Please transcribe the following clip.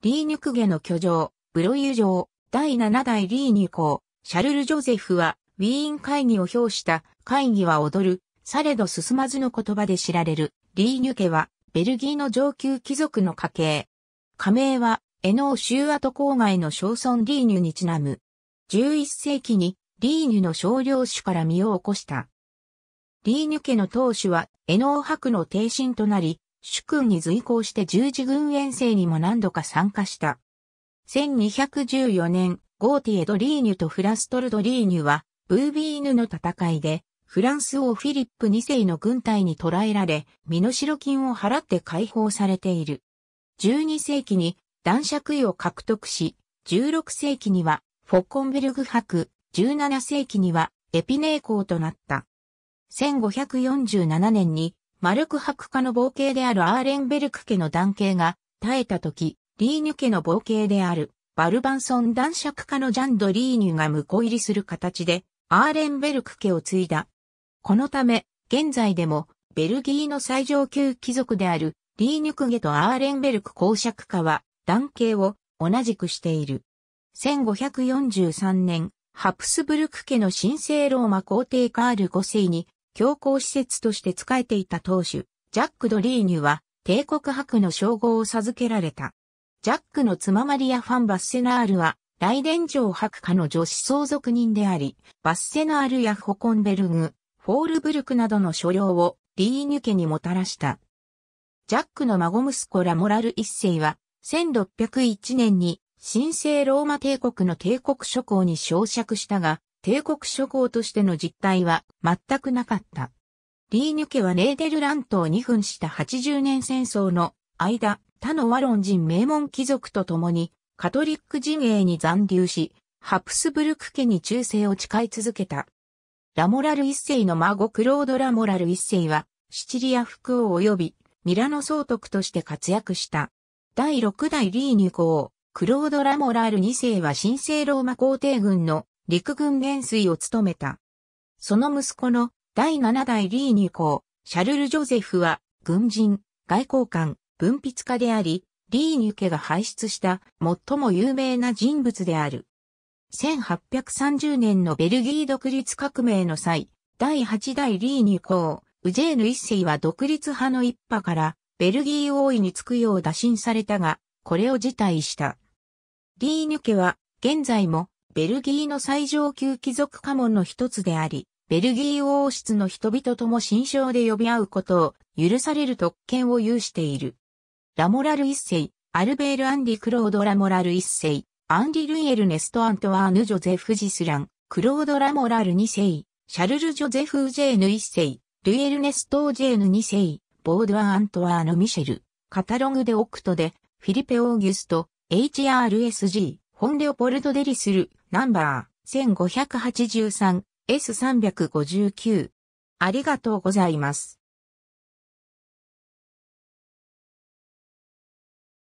リーニュクゲの居城、ブロイユ城、第7代リーニュ公、シャルル・ジョゼフは、ウィーン会議を表した、会議は踊る、されど進まずの言葉で知られる、リーニュ家は、ベルギーの上級貴族の家系。加盟は、エノー州跡郊外の小村リーニュにちなむ。11世紀に、リーニュの少領主から身を起こした。リーニュ家の当主は、エノー伯の帝臣となり、主君に随行して十字軍遠征にも何度か参加した。1214年、ゴーティエ・ドリーニュとフラストル・ドリーニュは、ブービーヌの戦いで、フランス王フィリップ2世の軍隊に捕らえられ、身代金を払って解放されている。12世紀に男爵位を獲得し、16世紀にはフォッコンベルグ博、17世紀にはエピネー公となった。1547年にマルク博家の冒険であるアーレンベルク家の男系が耐えた時、リーニュ家の冒険であるバルバンソン男爵家のジャンド・リーニュが婿入りする形でアーレンベルク家を継いだ。このため、現在でもベルギーの最上級貴族であるリーニュク家とアーレンベルク公爵家は男系を同じくしている。1543年、ハプスブルク家の神聖ローマ皇帝カール5世に強行施設として仕えていた当主、ジャック・ドリーニュは、帝国博の称号を授けられた。ジャックの妻マリア・ファン・バッセナールは、大伝城博家の女子相続人であり、バッセナールやホコンベルグ、フォールブルクなどの所領をリーニュ家にもたらした。ジャックの孫息子ラモラル一世は、1601年に神聖ローマ帝国の帝国諸侯に昇爵したが、帝国諸侯としての実態は全くなかった。リーニュ家はネーデルラントを2分した80年戦争の間、他のワロン人名門貴族と共にカトリック陣営に残留し、ハプスブルク家に忠誠を誓い続けた。ラモラル一世の孫クロード・ラモラル一世は、シチリア副王及びミラノ総督として活躍した。第6代リーニュ公、クロード・ラモラル二世は神聖ローマ皇帝軍の陸軍元帥を務めた。その息子の第7代リーニュ公、シャルル・ジョゼフは、軍人、外交官、文筆家であり、リーニュ家が輩出した最も有名な人物である。1830年のベルギー独立革命の際、第8代リーニュ公、ウジェーヌ一世は独立派の一派から、ベルギー王位につくよう打診されたが、これを辞退した。リーニュ家は、現在もベルギーの最上級貴族家紋の一つであり、ベルギー王室の人々とも心象で呼び合うことを許される特権を有している。ラモラル一世、アルベール・アンリ・クロード・ラモラル一世、アンリ・ルイエル・ネスト・アントワーヌ・ジョゼフ・ジスラン、クロード・ラモラル二世、シャルル・ジョゼフ・ジェーヌ一世、ルイエル・ネスト・ジェーヌ二世、ボードアアントワーヌ・ミシェル、カタログ・でオクトで、フィリペ・オーギュスト、HRSG、本レオポルトデリスル、ナンバー 1583S359。ありがとうございます。